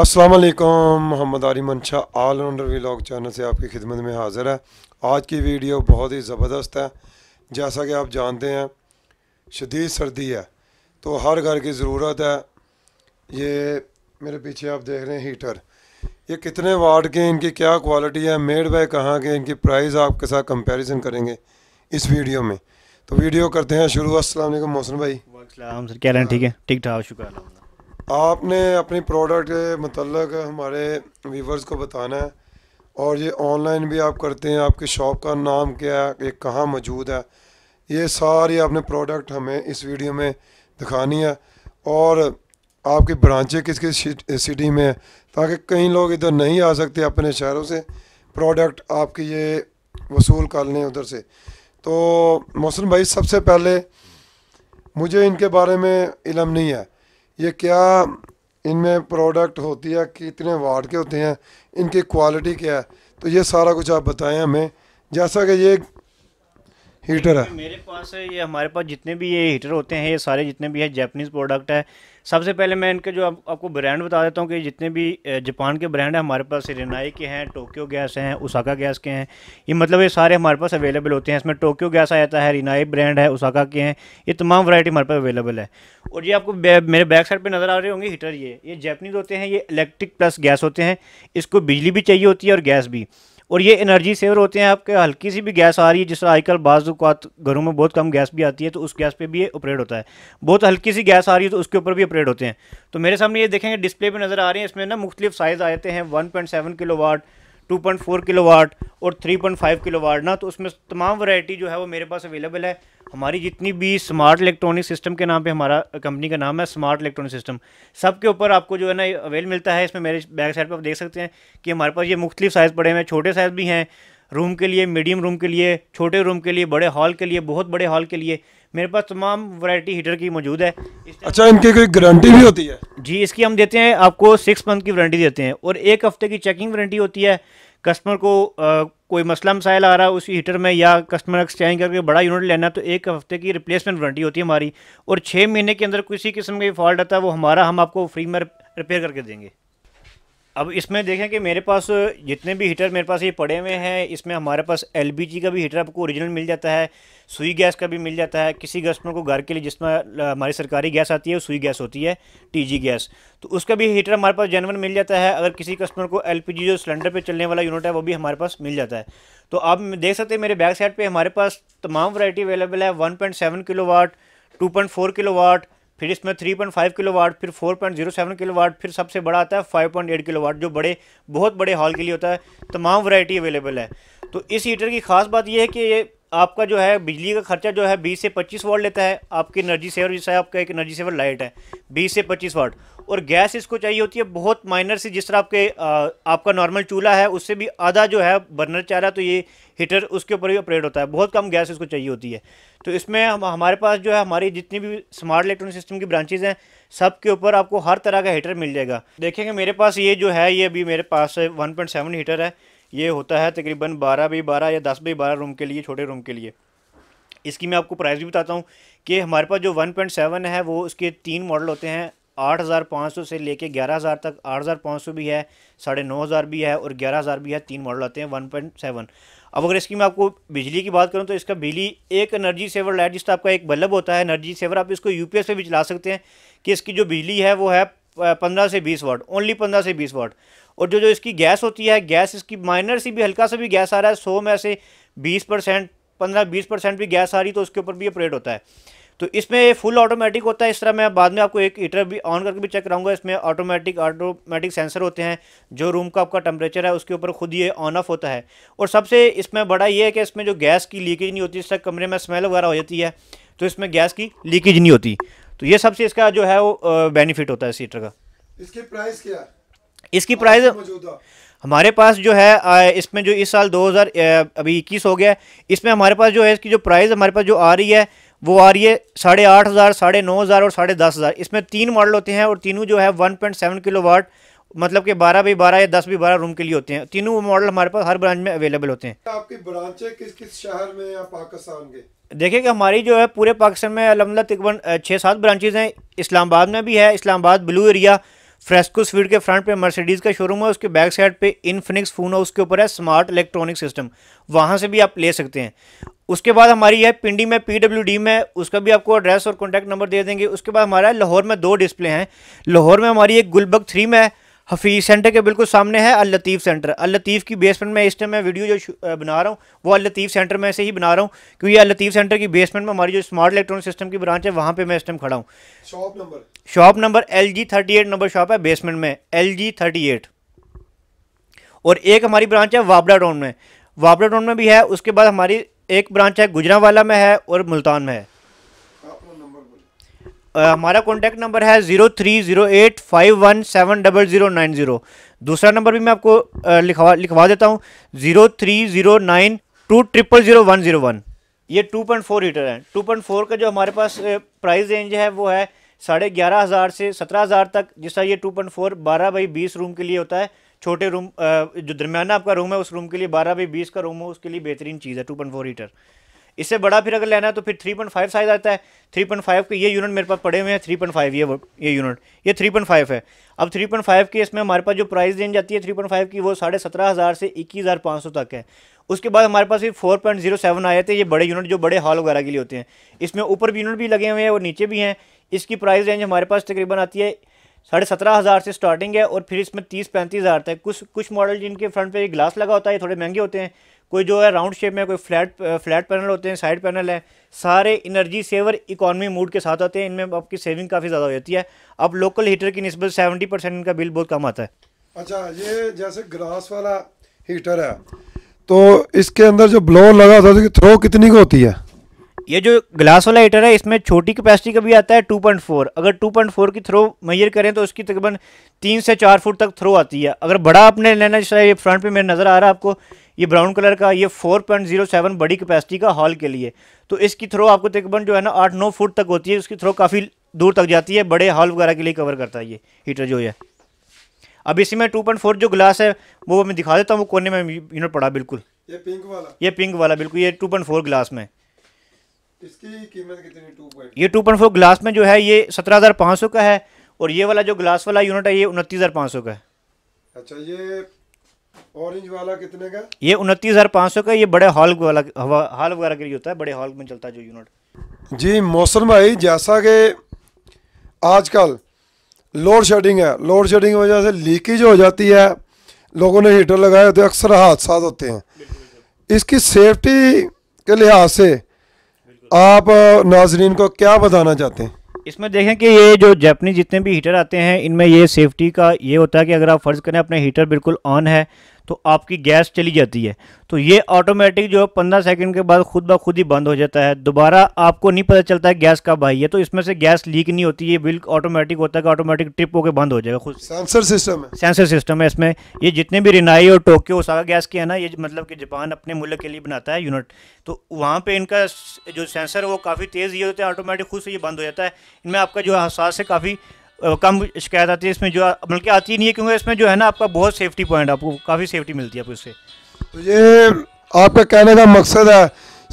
अस्सलाम वालेकुम मोहम्मद आरी मंशा ऑल राउंडर व्लॉग चैनल से आपकी खिदमत में हाज़िर है आज की वीडियो बहुत ही ज़बरदस्त है जैसा कि आप जानते हैं शदीद सर्दी है तो हर घर की ज़रूरत है ये मेरे पीछे आप देख रहे हैं हीटर ये कितने वाट के इनकी क्या क्वालिटी है मेड बाय कहाँ के इनकी प्राइस आपके साथ कंपैरिजन करेंगे इस वीडियो में तो वीडियो करते हैं शुरू असल मोहसिन भाई सर क्या ठीक है ठीक ठाक शुक्र आपने अपनी प्रोडक्ट के मतलब हमारे वीवर्स को बताना है और ये ऑनलाइन भी आप करते हैं आपकी शॉप का नाम क्या है ये कहाँ मौजूद है ये सारी आपने प्रोडक्ट हमें इस वीडियो में दिखानी है और आपकी ब्रांचें किस किस सिटी में है ताकि कई लोग इधर नहीं आ सकते अपने शहरों से प्रोडक्ट आपकी ये वसूल कर लें उधर से तो मौसम भाई सबसे पहले मुझे इनके बारे में इलम नहीं है ये क्या इनमें प्रोडक्ट होती है कितने वाट के होते हैं इनकी क्वालिटी क्या है तो ये सारा कुछ आप बताएं हमें जैसा कि ये हीटर है मेरे पास ये हमारे पास जितने भी ये हीटर होते हैं ये सारे जितने भी है जैपनीज़ प्रोडक्ट है सबसे पहले मैं इनके जो आप, आपको ब्रांड बता देता हूँ कि जितने भी जापान के ब्रांड हैं हमारे पास रेनाई के हैं टोक्यो गैस हैं उसाका गैस के हैं ये मतलब ये सारे हमारे पास अवेलेबल होते हैं इसमें टोक्यो गैस आ जाता है रिनाई ब्रांड है उसाका के हैं ये तमाम वरायटी हमारे पास अवेलेबल है और ये आपको मेरे बैक साइड पर नज़र आ रहे होंगे हीटर ये ये जैपनीज होते हैं ये इलेक्ट्रिक प्लस गैस होते हैं इसको बिजली भी चाहिए होती है और गैस भी और ये एनर्जी सेवर होते हैं आपके हल्की सी भी गैस आ रही है जिस तरह आजकल बाज़ात घरों में बहुत कम गैस भी आती है तो उस गैस पे भी ये ऑपरेट होता है बहुत हल्की सी गैस आ रही है तो उसके ऊपर भी ऑपरेट होते हैं तो मेरे सामने ये देखेंगे डिस्प्ले पे नज़र आ रहे हैं इसमें ना मुख्तलिफ साइज़ आते हैं one point seven kilowatt 2.4 kilowatt और 3.5 किलोवाट ना तो उसमें तमाम वैरायटी जो है वो मेरे पास अवेलेबल है हमारी जितनी भी स्मार्ट इलेक्ट्रॉनिक सिस्टम के नाम पे हमारा कंपनी का नाम है स्मार्ट इलेक्ट्रॉनिक सिस्टम सब के ऊपर आपको जो है ना अवेल मिलता है इसमें मेरे बैक साइड पर आप देख सकते हैं कि हमारे पास ये मुख्तलिफ साइज़ पड़े हुए हैं छोटे साइज़ भी हैं रूम के लिए मीडियम रूम के लिए छोटे रूम के लिए बड़े हॉल के लिए बहुत बड़े हॉल के लिए मेरे पास तमाम वैरायटी हीटर की मौजूद है अच्छा इनकी कोई गारंटी भी होती है जी इसकी हम देते हैं आपको सिक्स मंथ की वारंटी देते हैं और एक हफ्ते की चेकिंग वारंटी होती है कस्टमर को आ, कोई मसला मसाइल आ रहा है उसी हीटर में या कस्टमर एक्सचेंज करके बड़ा यूनिट लेना तो एक हफ्ते की रिप्लेसमेंट वारंटी होती है हमारी और छः महीने के अंदर किसी किस्म का फॉल्ट आता है वो हमारा हम आपको फ्री में रिपेयर करके देंगे अब इसमें देखें कि मेरे पास जितने भी हीटर मेरे पास ये पड़े हुए हैं इसमें हमारे पास एल का भी हीटर आपको ओरिजिनल मिल जाता है सुई गैस का भी मिल जाता है किसी कस्टमर को घर के लिए जिसमें हमारी सरकारी गैस आती है सुई गैस होती है टीजी गैस तो उसका भी हीटर हमारे पास जेनवन मिल जाता है अगर किसी कस्टमर को एल जो सिलेंडर पर चलने वाला यूनिट है वो भी हमारे पास मिल जाता है तो आप देख सकते हैं मेरे बैक साइड पर हमारे पास तमाम वरायटी अवेलेबल है one point seven kilowatt two point four kilowatt फिर इसमें 3.5 वाट फिर 4.07 वाट फिर सबसे बड़ा आता है 5.8 वाट जो बड़े बहुत बड़े हॉल के लिए होता है तमाम वैरायटी अवेलेबल है तो इस हीटर की खास बात यह है कि ये आपका जो है बिजली का खर्चा जो है 20 से 25 वाट लेता है आपकी एनर्जी सेवर जैसा आपका एक एनर्जी सेवर लाइट है 20 से 25 वाट और गैस इसको चाहिए होती है बहुत माइनर सी जिस तरह आपके आ, आपका नॉर्मल चूल्हा है उससे भी आधा जो है बर्नर चाह रहा है तो ये हीटर उसके ऊपर भी ऑपरेट होता है बहुत कम गैस इसको चाहिए होती है तो इसमें हम हमारे पास जो है हमारी जितनी भी स्मार्ट इलेक्ट्रॉनिक सिस्टम की ब्रांचेज हैं सब के ऊपर आपको हर तरह का हीटर मिल जाएगा देखेंगे मेरे पास ये जो है ये अभी मेरे पास वन हीटर है ये होता है तकरीबन बारह बाई बारह या दस बाई बारह रूम के लिए छोटे रूम के लिए इसकी मैं आपको प्राइस भी बताता हूँ कि हमारे पास जो 1.7 है वो उसके तीन मॉडल होते हैं आठ हज़ार पाँच सौ से लेके ग्यारह हज़ार तक आठ हज़ार पाँच सौ भी है साढ़े नौ हज़ार भी है और ग्यारह हज़ार भी है तीन मॉडल आते हैं वन पॉइंट सेवन अब अगर इसकी मैं आपको बिजली की बात करूं तो इसका बिजली एक एनर्जी सेवर लाइट जिसका आपका एक बल्ब होता है एनर्जी सेवर आप इसको यू पे भी चला सकते हैं कि इसकी जो बिजली है वो है पंद्रह से बीस वाट ओनली पंद्रह से बीस वाट और जो जो इसकी गैस होती है गैस इसकी माइनर सी भी हल्का सा भी गैस आ रहा है सौ में से बीस परसेंट पंद्रह बीस परसेंट भी गैस आ रही तो उसके ऊपर भी अपरेट होता है तो इसमें फुल ऑटोमेटिक होता है इस तरह मैं बाद में आपको एक हीटर भी ऑन करके भी चेक कराऊंगा इसमें ऑटोमेटिक ऑटोमेटिक सेंसर होते हैं जो रूम का आपका टेम्परेचर है उसके ऊपर खुद ये ऑन ऑफ होता है और सबसे इसमें बड़ा ये है कि इसमें जो गैस की लीकेज नहीं होती इस तरह कमरे में स्मेल वगैरह हो जाती है तो इसमें गैस की लीकेज नहीं होती तो ये सबसे इसका जो है वो बेनिफिट होता है इस हीटर का इसकी प्राइस क्या इसकी प्राइस हमारे पास जो है इसमें जो इस साल 2000 अभी इक्कीस हो गया इसमें हमारे पास जो है इसकी जो प्राइस हमारे पास जो आ रही है वो आ रही है साढ़े आठ हज़ार साढ़े नौ हज़ार और साढ़े दस हज़ार इसमें तीन मॉडल होते हैं और तीनों जो है one point seven kilowatt मतलब कि बारह बाई बारह या दस बाई बारह रूम के लिए होते हैं तीनों मॉडल हमारे पास हर ब्रांच में अवेलेबल होते हैं आपकी ब्रांचें किस किस शहर में या पाकिस्तान के देखिए कि हमारी जो है पूरे पाकिस्तान में अलहमद तकरीबन छः सात ब्रांचेज़ हैं इस्लामाबाद में भी है Islamabad blue area Fresco sweet के फ्रंट पे मर्सिडीज़ का शोरूम है उसके बैक साइड पे इनफिनिक्स फोन है उसके ऊपर है स्मार्ट इलेक्ट्रॉनिक सिस्टम वहाँ से भी आप ले सकते हैं उसके बाद हमारी है पिंडी में पीडब्ल्यूडी में उसका भी आपको एड्रेस और कॉन्टैक्ट नंबर दे देंगे उसके बाद हमारा लाहौर में दो डिस्प्ले हैं लाहौर में हमारी एक गुलबग थ्री में है हफीज़ सेंटर के बिल्कुल सामने है अलतीफ़ सेंटर अलतीफ़ की बेसमेंट में इस टाइम मैं वीडियो जो बना रहा हूँ वो अल लतीफ़ सेंटर में से ही बना रहा हूँ क्योंकि अल लतीफ़ सेंटर की बेसमेंट में हमारी जो स्मार्ट इलेक्ट्रॉनिक सिस्टम की ब्रांच है वहाँ पे मैं इस टाइम खड़ा हूँ shop number shop number L G thirty eight number shop है बेसमेंट में एल जी थर्टी एट और एक हमारी ब्रांच है वाबड़ा टाउन में वाबड़ा टाउन में भी है उसके बाद हमारी एक ब्रांच है गुजरावाला में है और मुल्तान में है हमारा कॉन्टैक्ट नंबर है zero three zero eight five one seven double zero nine zero दूसरा नंबर भी मैं आपको लिखवा लिखवा देता हूँ zero three zero nine two triple zero one zero one ये टू पॉइंट फोर लीटर है टू पॉइंट फोर का जो हमारे पास प्राइस रेंज है वो है साढ़े ग्यारह हज़ार से सत्रह हज़ार तक जिसका ये टू पॉइंट फोर बारह बाई बीस रूम के लिए होता है छोटे रूम जो दरमियाना आपका रूम है उस रूम के लिए बारह बाई बीस का रूम हो उसके लिए बेहतरीन चीज़ है टू पॉइंट फोर लीटर इससे बड़ा फिर अगर लेना है तो फिर 3.5 साइज आता है 3.5 के ये यूनिट मेरे पास पड़े हुए हैं 3.5 ये ये यूनिट ये 3.5 है अब 3.5 के इसमें हमारे पास जो प्राइस रेंज आती है 3.5 की वो साढ़े सत्रह हज़ार से इक्कीस हज़ार पाँच सौ तक है उसके बाद हमारे पास भी फोर पॉइंट जीरो सेवन आए थे ये बड़े यूनिट जो बड़े हॉल वगैरह के लिए होते हैं इसमें ऊपर भी यूनिट भी लगे हुए हैं और नीचे भी हैं इसकी प्राइस रेंज हमारे पास तकरीबन आती है साढ़े सत्रह हज़ार से स्टार्टिंग है और फिर इसमें तीस पैंतीस हज़ार तक कुछ कुछ मॉडल जिनके फ्रंट पे ग्लास लगा होता है थोड़े महंगे होते हैं कोई जो है राउंड शेप में कोई फ्लैट फ्लैट पैनल होते हैं साइड पैनल है सारे इनर्जी सेवर इकॉनमी मूड के साथ आते हैं इनमें आपकी सेविंग काफ़ी ज़्यादा हो जाती है अब लोकल हीटर की नस्बत सेवेंटी परसेंट इनका बिल बहुत कम आता है अच्छा ये जैसे ग्लास वाला हीटर है तो इसके अंदर जो ब्लोअर लगा होता है थ्रो तो कितनी को होती है ये जो ग्लास वाला हीटर है इसमें छोटी कैपेसिटी का भी आता है 2.4 अगर 2.4 की थ्रो मैयर करें तो उसकी तकरीबन तीन से चार फुट तक थ्रो आती है अगर बड़ा आपने लेना चाहिए ये फ्रंट पे मेरे नज़र आ रहा है आपको ये ब्राउन कलर का ये 4.07 बड़ी कैपेसिटी का हॉल के लिए तो इसकी थ्रो आपको तकरीबन जो है ना आठ नौ फुट तक होती है उसकी थ्रो काफ़ी दूर तक जाती है बड़े हॉल वगैरह के लिए कवर करता है ये हीटर जो है अब इसी में टू जो ग्लास है वो मैं दिखा देता हूँ वो कोने में यूनिट पड़ा बिल्कुल ये पिंक वाला ये पिंक वाला बिल्कुल ये फोर ग्लास में ये टू पॉइंट फोर ग्लास में जो है ये सत्रह हज़ार पाँच सौ का है और ये वाला जो ग्लास वाला यूनिट है ये उनतीस हज़ार पाँच सौ का है अच्छा ये ऑरेंज वाला कितने का ये उनतीस हज़ार पाँच सौ का ये बड़े हॉल वाला हॉल वगैरह के लिए होता है बड़े हॉल में चलता है जो यूनिट जी मौसम भाई जैसा कि आजकल लोड शेडिंग है लोड शेडिंग की वजह से लीकेज हो जाती है लोगों ने हीटर लगाए होते अक्सर हादसा होते हैं इसकी सेफ्टी के लिहाज से आप नाजरीन को क्या बताना चाहते हैं इसमें देखें कि ये जो जैपनीज जितने भी हीटर आते हैं इनमें ये सेफ्टी का ये होता है कि अगर आप फ़र्ज़ करें अपना हीटर बिल्कुल ऑन है तो आपकी गैस चली जाती है तो ये ऑटोमेटिक जो है पंद्रह सेकेंड के बाद खुद ब खुद ही बंद हो जाता है दोबारा आपको नहीं पता चलता है गैस कब आई है तो इसमें से गैस लीक नहीं होती ये बिल ऑटोमेटिक होता है कि ऑटोमेटिक ट्रिप होकर बंद हो जाएगा खुद सेंसर सिस्टम है सेंसर सिस्टम है इसमें ये जितने भी रिनाई और टोक्यो ओसाका गैस के है ना ये मतलब कि जापान अपने मुल्क के लिए बनाता है यूनिट तो वहाँ पर इनका जो सेंसर है वो काफ़ी तेज़ ये होता है ऑटोमेटिक खुद से ये बंद हो जाता है इनमें आपका जो एहसास है काफ़ी कम शिकायत आती है इसमें जो बल्कि आती नहीं है क्योंकि इसमें जो है ना आपका बहुत सेफ्टी पॉइंट आपको काफ़ी सेफ्टी मिलती है आपको इससे तो ये आपका कहने का मकसद है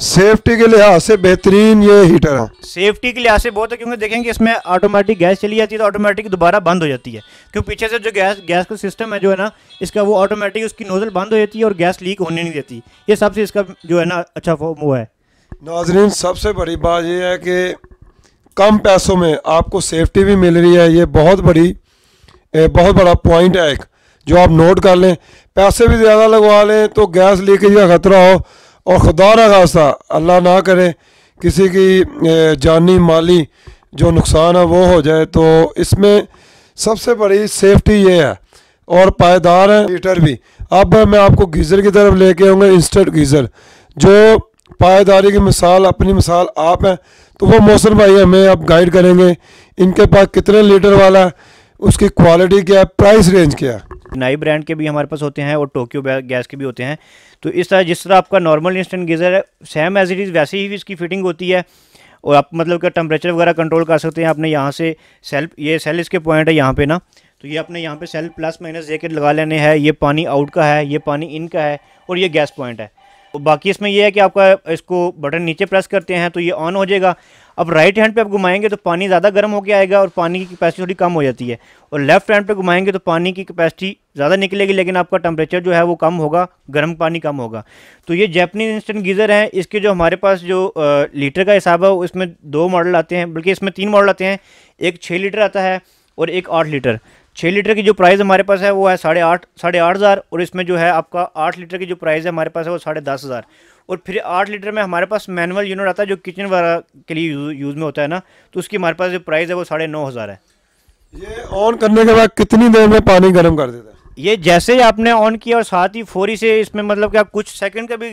सेफ्टी के लिहाज से बेहतरीन ये हीटर है सेफ्टी के लिहाज से बहुत है क्योंकि देखेंगे इसमें ऑटोमेटिक गैस चली जाती है तो ऑटोमेटिक दोबारा बंद हो जाती है क्योंकि पीछे से जो गैस गैस का सिस्टम है जो है ना इसका वो ऑटोमेटिक उसकी नोजल बंद हो जाती है और गैस लीक होने नहीं देती ये सबसे इसका जो है ना अच्छा वो है नाजरीन सबसे बड़ी बात यह है कि कम पैसों में आपको सेफ्टी भी मिल रही है ये बहुत बड़ी बहुत बड़ा पॉइंट है एक जो आप नोट कर लें पैसे भी ज़्यादा लगवा लें तो गैस लीकेज का ख़तरा हो और खुदा ना खासा अल्लाह ना करे किसी की जानी माली जो नुकसान है वो हो जाए तो इसमें सबसे बड़ी सेफ्टी ये है और पायदार है हीटर भी अब मैं आपको गीज़र की तरफ लेके आऊँगा इंस्टेंट गीज़र जो पायदारी की मिसाल अपनी मिसाल आप हैं तो वो मौसर भाई हमें आप गाइड करेंगे इनके पास कितने लीटर वाला उसकी क्वालिटी क्या है प्राइस रेंज क्या है नाई ब्रांड के भी हमारे पास होते हैं और टोक्यो गैस के भी होते हैं तो इस तरह जिस तरह आपका नॉर्मल इंस्टेंट गीज़र है सेम एज इट इज़ वैसे ही इसकी फिटिंग होती है और आप मतलब का टेम्परेचर वगैरह कंट्रोल कर सकते हैं आपने यहाँ से सेल ये सेल इसके पॉइंट है यहाँ पे ना तो ये आपने यहाँ पे सेल प्लस माइनस जैकेट लगा लेने हैं ये पानी आउट का है ये पानी इन का है और ये गैस पॉइंट है बाकी इसमें यह है कि आपका इसको बटन नीचे प्रेस करते हैं तो ये ऑन हो जाएगा अब राइट हैंड पे आप घुमाएंगे तो पानी ज़्यादा गर्म होकर आएगा और पानी की कैपेसिटी थोड़ी कम हो जाती है और लेफ्ट हैंड पे घुमाएंगे तो पानी की कैपेसिटी ज़्यादा निकलेगी लेकिन आपका टेम्परेचर जो है वो कम होगा गर्म पानी कम होगा तो ये जैपनीज इंस्टेंट गीज़र है इसके जो हमारे पास जो लीटर का हिसाब है उसमें दो मॉडल आते हैं बल्कि इसमें तीन मॉडल आते हैं एक छः लीटर आता है और एक आठ लीटर छः लीटर की जो प्राइस हमारे पास है वो है साढ़े आठ साढ़े आठ हज़ार और इसमें जो है आपका आठ लीटर की जो प्राइस है हमारे पास है वो साढ़े दस हज़ार और फिर आठ लीटर में हमारे पास मैनुअल यूनिट आता है जो किचन वगैरह के लिए यूज़ में होता है ना तो उसकी हमारे पास जो प्राइस है वो साढ़े नौ हज़ार है ये ऑन करने के बाद कितनी देर में पानी गर्म कर देता है ये जैसे ही आपने ऑन किया और साथ ही फोरी e से इसमें मतलब कि आप कुछ सेकंड का भी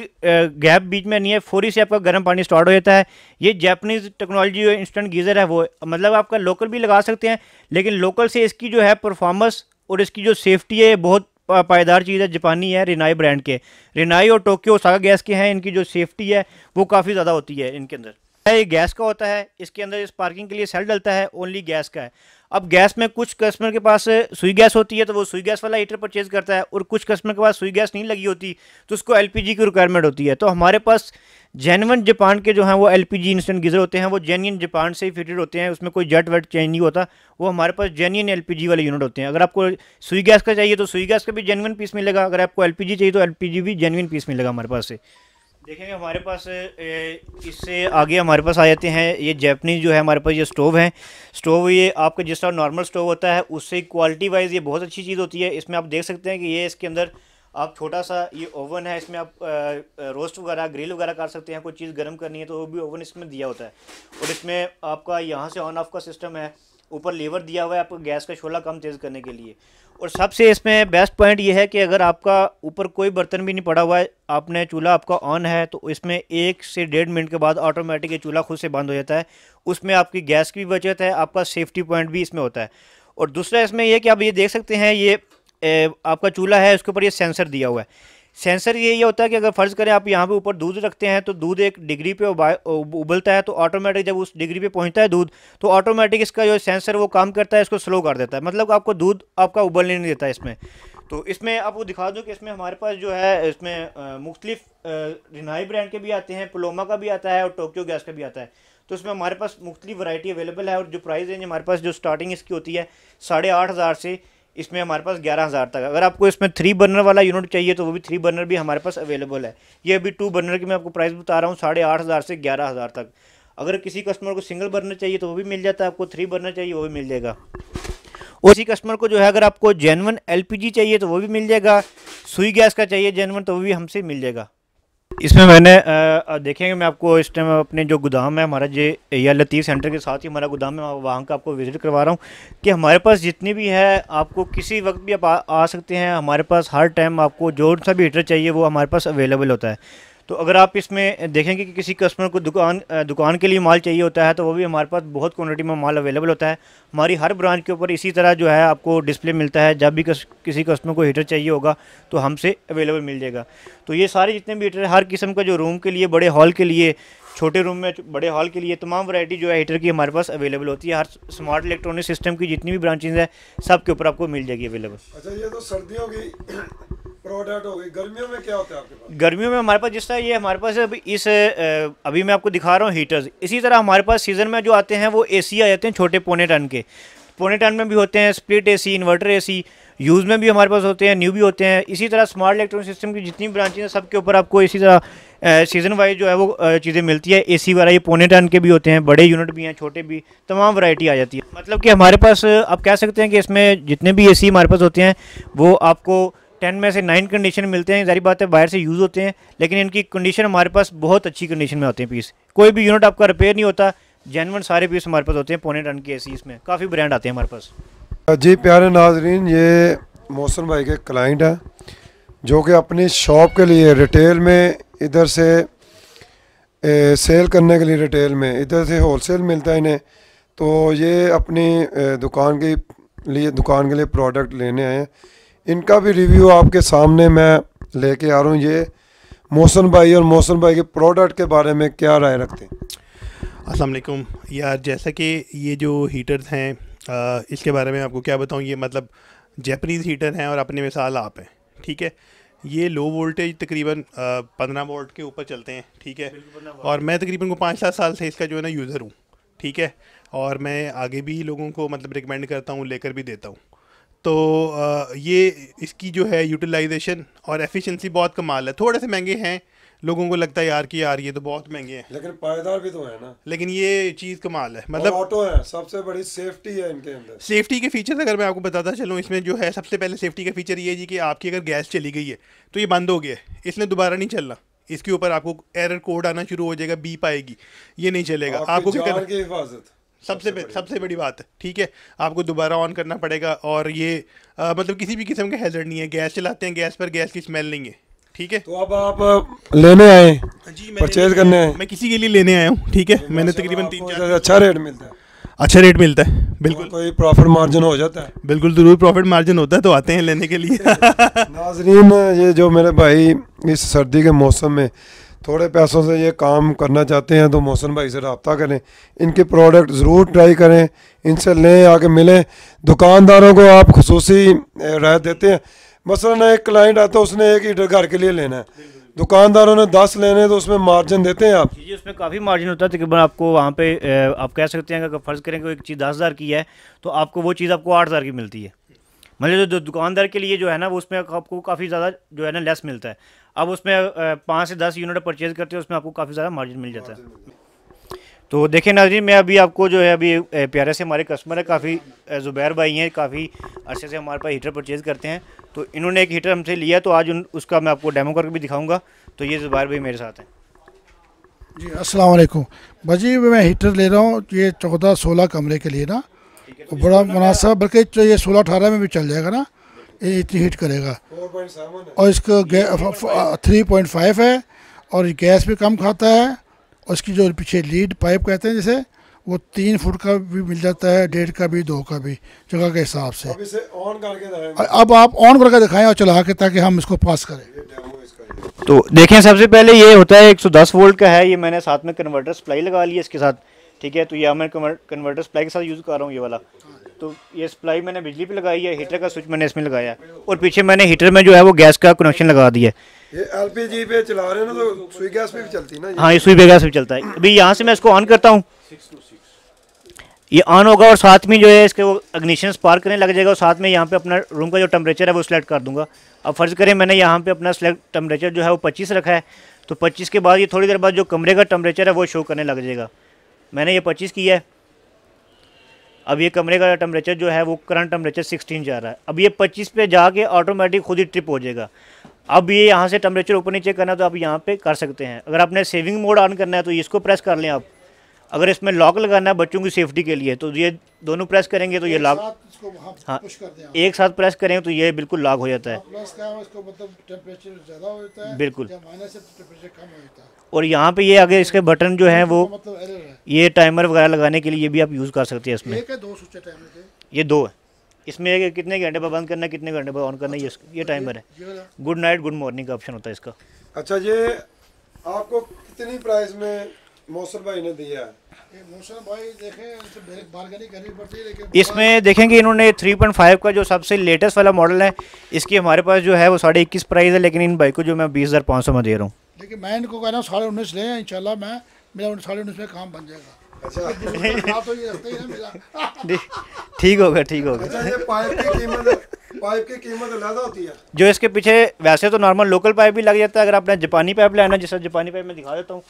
गैप बीच में नहीं है फोरी e से आपका गर्म पानी स्टार्ट हो जाता है ये जैपनीज़ टेक्नोलॉजी इंस्टेंट गीज़र है वो मतलब आपका लोकल भी लगा सकते हैं लेकिन लोकल से इसकी जो है परफॉर्मेंस और इसकी जो सेफ्टी है बहुत पायदार चीज़ है जापानी है रिनाई ब्रांड के रिनाई और टोक्यो सागा गैस के हैं इनकी जो सेफ्टी है वो काफ़ी ज़्यादा होती है इनके अंदर है ये गैस का होता है इसके अंदर जो पार्किंग के लिए सेल डलता है ओनली गैस का है अब गैस में कुछ कस्टमर के पास सुई गैस होती है तो वो सुई गैस वाला हीटर परचेज करता है और कुछ कस्टमर के पास सुई गैस नहीं लगी होती तो उसको एल की रिक्वायरमेंट होती है तो हमारे पास जेनवन जापान के जो हैं वो एल पी इंस्टेंट गीज़र होते हैं वो जेन्यन जापान से ही फिटेड होते हैं उसमें कोई जट वट चेंज नहीं होता वो हमारे पास जेन्यन एल वाले यूनिट होते हैं अगर आपको सुई गैस का चाहिए तो सुई गैस का भी जेनवन पीस मिलेगा अगर आपको एल चाहिए तो एल भी जेनवन पीस मिलेगा हमारे पास से देखेंगे हमारे पास इससे आगे हमारे पास आ जाते हैं ये जैपनीज जो है हमारे पास ये स्टोव है स्टोव ये आपका जिस तरह नॉर्मल स्टोव होता है उससे क्वालिटी वाइज ये बहुत अच्छी चीज़ होती है इसमें आप देख सकते हैं कि ये इसके अंदर आप छोटा सा ये ओवन है इसमें आप रोस्ट वगैरह ग्रिल वगैरह कर सकते हैं कोई चीज़ गर्म करनी है तो वो भी ओवन इसमें दिया होता है और इसमें आपका यहाँ से ऑन ऑफ का सिस्टम है ऊपर लेवर दिया हुआ है आपको गैस का शोला कम तेज़ करने के लिए और सबसे इसमें बेस्ट पॉइंट ये है कि अगर आपका ऊपर कोई बर्तन भी नहीं पड़ा हुआ है आपने चूल्हा आपका ऑन है तो इसमें एक से डेढ़ मिनट के बाद ऑटोमेटिक ये चूल्हा खुद से बंद हो जाता है उसमें आपकी गैस की भी बचत है आपका सेफ्टी पॉइंट भी इसमें होता है और दूसरा इसमें यह कि आप ये देख सकते हैं ये आपका चूल्हा है उसके ऊपर ये सेंसर दिया हुआ है सेंसर ये ये होता है कि अगर फ़र्ज़ करें आप यहाँ पे ऊपर दूध रखते हैं तो दूध एक डिग्री पे उबलता है तो ऑटोमेटिक जब उस डिग्री पे पहुँचता है दूध तो ऑटोमेटिक इसका जो सेंसर वो काम करता है इसको स्लो कर देता है मतलब आपको दूध आपका उबलने नहीं देता इसमें तो इसमें आपको दिखा दूँ कि इसमें हमारे पास जो है इसमें मुख्तलिफ रिनाई ब्रांड के भी आते हैं पलोमा का भी आता है और टोक्यो गैस का भी आता है तो इसमें हमारे पास मुख्तलिफ वैरायटी अवेलेबल है और जो प्राइस रेंज हमारे पास जो स्टार्टिंग इसकी होती है साढ़े आठ हज़ार से इसमें हमारे पास ग्यारह हज़ार तक अगर आपको इसमें थ्री बर्नर वाला यूनिट चाहिए तो वो भी थ्री बर्नर भी हमारे पास अवेलेबल है ये अभी टू बर्नर की मैं आपको प्राइस बता रहा हूँ साढ़े आठ हज़ार से ग्यारह हज़ार तक अगर किसी कस्टमर को सिंगल बर्नर चाहिए तो वो भी मिल जाता है आपको थ्री बर्नर चाहिए वो भी मिल जाएगा उसी कस्टमर को जो है अगर आपको जेनवन एल चाहिए तो वो भी मिल जाएगा सुई गैस का चाहिए जेनवन तो वो भी हमसे मिल जाएगा इसमें मैंने देखेंगे मैं आपको इस टाइम अपने जो गोदाम है हमारा जे या लतीफ़ सेंटर के साथ ही हमारा गोदाम है वहाँ का आपको विज़िट करवा रहा हूँ कि हमारे पास जितनी भी है आपको किसी वक्त भी आप आ, आ सकते हैं हमारे पास हर टाइम आपको जो सा भी हीटर चाहिए वो हमारे पास अवेलेबल होता है तो अगर आप इसमें देखेंगे कि, किसी कस्टमर को दुकान दुकान के लिए माल चाहिए होता है तो वो भी हमारे पास बहुत क्वान्टिटी में माल अवेलेबल होता है हमारी हर ब्रांच के ऊपर इसी तरह जो है आपको डिस्प्ले मिलता है जब भी कस, किसी कस्टमर को हीटर चाहिए होगा तो हमसे अवेलेबल मिल जाएगा तो ये सारे जितने भी हीटर हर किस्म का जो रूम के लिए बड़े हॉल के लिए छोटे रूम में बड़े हॉल के लिए तमाम वैरायटी जो है हीटर की हमारे पास अवेलेबल होती है हर स्मार्ट इलेक्ट्रॉनिक सिस्टम की जितनी भी ब्रांचेज है सब के ऊपर आपको मिल जाएगी अवेलेबल अच्छा ये तो सर्दियों की प्रोडक्ट हो गर्मियों में क्या होता है आपके पास गर्मियों में हमारे पास जिस तरह ये हमारे पास अभी इस अभी मैं आपको दिखा रहा हूँ हीटर्स इसी तरह हमारे पास सीज़न में जो आते हैं वो सी आ जाते हैं छोटे पौने टन के पौने टन में भी होते हैं split AC inverter C use में भी हमारे पास होते हैं न्यू भी होते हैं इसी तरह स्मार्ट इलेक्ट्रॉनिक सिस्टम की जितनी ब्रांचेज हैं सबके ऊपर आपको इसी तरह सीज़न वाइज जो है वो चीज़ें मिलती है एसी वाला ये पौने टन के भी होते हैं बड़े यूनिट भी हैं छोटे भी तमाम वैरायटी आ जाती है मतलब कि हमारे पास आप कह सकते हैं कि इसमें जितने भी ए हमारे पास होते हैं वो आपको टेन में से नाइन कंडीशन मिलते हैं जारी बात है बाहर से यूज़ होते हैं लेकिन इनकी कंडीशन हमारे पास बहुत अच्छी कंडीशन में होते हैं पीस कोई भी यूनिट आपका रिपेयर नहीं होता जैनवन सारे पीस हमारे पास होते हैं पौने टन के ए इसमें काफ़ी ब्रांड आते हैं हमारे पास जी प्यारे नाजरीन ये मौसम भाई के क्लाइंट हैं जो कि अपनी शॉप के लिए रिटेल में इधर से ए, सेल करने के लिए रिटेल में इधर से होलसेल मिलता है इन्हें तो ये अपनी दुकान के लिए दुकान के लिए प्रोडक्ट लेने आए हैं इनका भी रिव्यू आपके सामने मैं लेके आ रहा हूँ ये मोहसन भाई और मोहसन भाई के प्रोडक्ट के बारे में क्या राय रखते हैं असलम यार जैसा कि ये जो हीटर्स हैं इसके बारे में आपको क्या बताऊँ ये मतलब जैपनीज़ हीटर हैं और अपने मिसाल आप हैं ठीक है ये लो वोल्टेज तकरीबन पंद्रह वोल्ट के ऊपर चलते हैं ठीक है और मैं तकरीबन को पाँच सात साल से इसका जो है ना यूज़र हूँ ठीक है और मैं आगे भी लोगों को मतलब रिकमेंड करता हूँ लेकर भी देता हूँ तो ये इसकी जो है यूटिलाइजेशन और एफिशिएंसी बहुत कमाल है थोड़े से महंगे हैं लोगों को लगता है यार कि यार ये तो बहुत महंगे हैं लेकिन पायदार भी तो है ना लेकिन ये चीज़ कमाल है मतलब ऑटो है सबसे बड़ी सेफ्टी है इनके अंदर सेफ्टी के फीचर्स अगर मैं आपको बताता चलूँ इसमें जो है सबसे पहले सेफ्टी का फीचर ये है जी कि आपकी अगर गैस चली गई है तो ये बंद हो गया है इसने दोबारा नहीं चलना इसके ऊपर आपको एरर कोड आना शुरू हो जाएगा बीप आएगी ये नहीं चलेगा आपको क्या करना सबसे बड़ी सबसे बड़ी बात है ठीक है आपको दोबारा ऑन करना पड़ेगा और ये आ, मतलब किसी भी किस्म का हैजर्ड नहीं है गैस चलाते हैं गैस पर गैस की स्मेल नहीं है ठीक है तो अब आप लेने आए हाँ जी परचेज करने आए मैं किसी के लिए लेने आया हूँ ठीक है तो मैंने तकरीबन तो तीन चार अच्छा रेट मिलता है अच्छा रेट मिलता है तो बिल्कुल कोई प्रॉफिट मार्जिन हो जाता है बिल्कुल ज़रूर प्रॉफिट मार्जिन होता है तो आते हैं लेने के लिए नाजरीन ये जो मेरे भाई इस सर्दी के मौसम में थोड़े पैसों से ये काम करना चाहते हैं तो मोहसन भाई से रबता करें इनके प्रोडक्ट ज़रूर ट्राई करें इनसे लें आके मिलें दुकानदारों को आप खसूस राय देते हैं मसला एक क्लाइंट आता है उसने एक हीटर घर के लिए लेना है दुकानदारों ने दस लेने तो उसमें मार्जिन देते हैं आप जी उसमें काफ़ी मार्जिन होता है तकरीबन आपको वहाँ पे आप कह सकते हैं अगर फ़र्ज़ करें कोई एक चीज़ दस हज़ार की है तो आपको वो चीज़ आपको आठ हज़ार की मिलती है मतलब जो दुकानदार के लिए जो है ना वो उसमें आपको काफ़ी ज़्यादा जो है ना लेस मिलता है अब उसमें पाँच से दस यूनिट परचेज करते हैं उसमें आपको काफ़ी ज़्यादा मार्जिन मिल जाता है तो देखिए नाजी मैं अभी आपको जो है अभी प्यारे से हमारे कस्टमर है काफ़ी ज़ुबैर भाई हैं काफ़ी अच्छे से हमारे पास हीटर परचेज़ करते हैं तो इन्होंने एक हीटर हमसे लिया तो आज उन, उसका मैं आपको डेमो करके भी दिखाऊंगा तो ये ज़ुबैर भाई मेरे साथ हैं जी अस्सलाम वालेकुम भाजी मैं हीटर ले रहा हूँ ये चौदह सोलह कमरे के लिए ना तो बड़ा मुनासब बल्कि ये सोलह अठारह में भी चल जाएगा ना ये इतनी हीट करेगा और इसका थ्री पॉइंट फाइव है और गैस भी कम खाता है और इसकी जो पीछे लीड पाइप कहते हैं जैसे वो तीन फुट का भी मिल जाता है डेढ़ का भी दो का भी जगह के हिसाब से अब इसे ऑन करके अब आप ऑन करके दिखाएं और चला के ताकि हम इसको पास करें तो देखें सबसे पहले ये होता है 110 वोल्ट का है ये मैंने साथ में कन्वर्टर सप्लाई लगा लिया इसके साथ ठीक है तो ये मैं कन्वर्टर सप्लाई के साथ यूज़ कर रहा हूँ ये वाला तो ये सप्लाई मैंने बिजली पे लगाई है हीटर का स्विच मैंने इसमें लगाया और पीछे मैंने हीटर में जो है वो गैस का कनेक्शन लगा दिया ये एलपीजी पे चला रहे ना तो सुई गैस पे भी चलती है ना हाँ ये सुई गैस पे चलता है अभी यहाँ से मैं इसको ऑन करता हूँ ये ऑन होगा और साथ में जो है इसके वो अग्निशन स्पार्क करने लग जाएगा और साथ में यहाँ पे अपना रूम का जो टेम्परेचर है वो सिलेक्ट कर दूंगा अब फर्ज करें मैंने यहाँ पे अपना सिलेक्ट टेम्परेचर जो है वो 25 रखा है तो 25 के बाद ये थोड़ी देर बाद जो कमरे का टेम्परेचर है वो शो करने लग जाएगा मैंने ये 25 किया है अब ये कमरे का टम्परेचर जो है वो करंट टेम्परेचर 16 जा रहा है अब ये 25 पे जाके ऑटोमेटिक खुद ही ट्रिप हो जाएगा अब ये यहाँ से टम्परेचर ऊपर नीचे करना है तो आप यहाँ पे कर सकते हैं अगर आपने सेविंग मोड ऑन करना है तो इसको प्रेस कर लें आप अगर इसमें लॉक लगाना है बच्चों की सेफ्टी के लिए तो ये दोनों प्रेस करेंगे तो ये लॉक हाँ, हाँ एक साथ प्रेस करेंगे तो ये बिल्कुल लॉक मतलब हो जाता है बिल्कुल और यहाँ पे ये अगर इसके बटन जो मतलब है वो ये टाइमर वगैरह लगाने के लिए ये भी आप यूज़ कर सकते हैं इसमें ये दो है इसमें कितने घंटे पर बंद करना कितने घंटे पर ऑन करना ये अच्छा, ये टाइमर तो है गुड नाइट गुड मॉर्निंग का ऑप्शन होता है इसका अच्छा ये आपको कितनी प्राइस में मोहसन भाई ने दिया तो इसमें देखेंगे इन्होंने 3.5 का जो सबसे लेटेस्ट वाला मॉडल है इसकी हमारे पास जो है वो साढ़े इक्कीस प्राइस है लेकिन इन बाइक को जो मैं बीस हज़ार पाँच सौ में दे रहा हूँ लेकिन मैं इनको कह रहा हूँ साढ़े उन्नीस लें इन शाला मैं मेरा साढ़े उन्नीस में काम बन जाएगा अच्छा। ठीक होगा ठीक होगा अच्छा, जो इसके पीछे वैसे तो नॉर्मल लोकल पाइप भी लग जाता है अगर आपने जापानी पाइप लेना जिससे जापानी पाइप में दिखा देता हूँ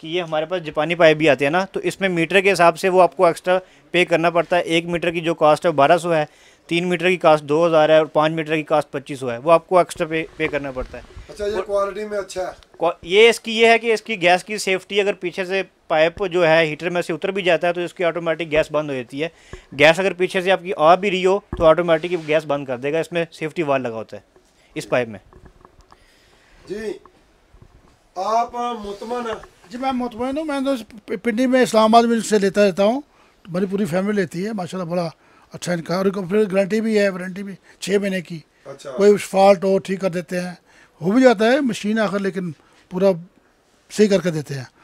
कि ये हमारे पास जापानी पाइप भी आते हैं ना तो इसमें मीटर के हिसाब से वो आपको एक्स्ट्रा पे करना पड़ता है एक मीटर की जो कास्ट है बारह सौ है तीन मीटर की कास्ट दो हज़ार है और पाँच मीटर की कास्ट पच्चीस सौ है वो आपको एक्स्ट्रा पे पे करना पड़ता है अच्छा ये क्वालिटी में अच्छा है ये इसकी ये है कि इसकी गैस की सेफ्टी अगर पीछे से पाइप जो है हीटर में से उतर भी जाता है तो इसकी ऑटोमेटिक गैस बंद हो जाती है गैस अगर पीछे से आपकी आ भी रही हो तो ऑटोमेटिक गैस बंद कर देगा इसमें सेफ्टी वाल लगा होता है इस पाइप में जी आप मुतमन जी मैं मुतमिन हूँ मैं तो पिंडी में इस्लामाबाद में से लेता रहता हूँ तो मेरी पूरी फैमिली लेती है माशाल्लाह बड़ा अच्छा इनका और फिर गारंटी भी है वारंटी भी छः महीने की अच्छा। कोई फॉल्ट हो ठीक कर देते हैं हो भी जाता है मशीन आकर लेकिन पूरा सही करके देते हैं